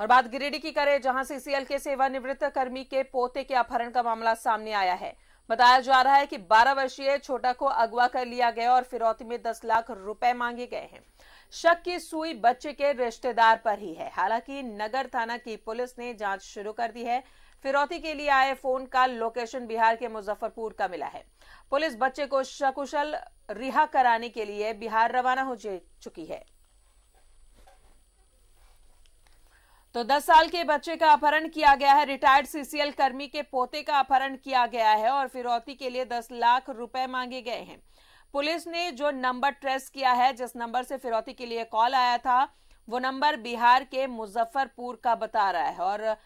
और बात गिरिडीह की करें जहां सीसीएल के सेवानिवृत्त कर्मी के पोते के अपहरण का मामला सामने आया है बताया जा रहा है कि 12 वर्षीय छोटा को अगवा कर लिया गया और फिरौती में 10 लाख रुपए मांगे गए हैं शक की सुई बच्चे के रिश्तेदार पर ही है हालांकि नगर थाना की पुलिस ने जांच शुरू कर दी है फिरौती के लिए आए फोन का लोकेशन बिहार के मुजफ्फरपुर का मिला है पुलिस बच्चे को सकुशल रिहा कराने के लिए बिहार रवाना हो चुकी है तो 10 साल के बच्चे का अपहरण किया गया है रिटायर्ड सीसीएल कर्मी के पोते का अपहरण किया गया है और फिरौती के लिए 10 लाख रुपए मांगे गए हैं पुलिस ने जो नंबर ट्रेस किया है जिस नंबर से फिरौती के लिए कॉल आया था वो नंबर बिहार के मुजफ्फरपुर का बता रहा है और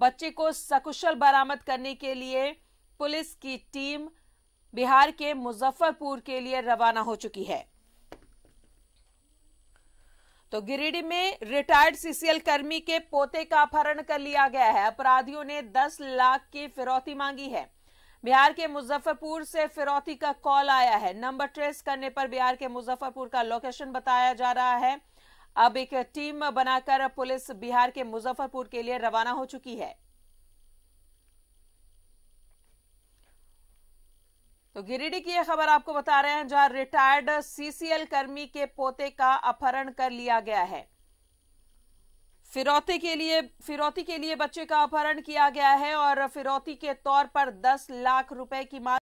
बच्चे को सकुशल बरामद करने के लिए पुलिस की टीम बिहार के मुजफ्फरपुर के लिए रवाना हो चुकी है तो गिरिडीह में रिटायर्ड सीसीएल कर्मी के पोते का अपहरण कर लिया गया है अपराधियों ने 10 लाख की फिरौती मांगी है बिहार के मुजफ्फरपुर से फिरौती का कॉल आया है नंबर ट्रेस करने पर बिहार के मुजफ्फरपुर का लोकेशन बताया जा रहा है अब एक टीम बनाकर पुलिस बिहार के मुजफ्फरपुर के लिए रवाना हो चुकी है तो गिरिडीह की यह खबर आपको बता रहे हैं जहां रिटायर्ड सीसीएल कर्मी के पोते का अपहरण कर लिया गया है फिरौती के लिए फिरौती के लिए बच्चे का अपहरण किया गया है और फिरौती के तौर पर 10 लाख रुपए की मांग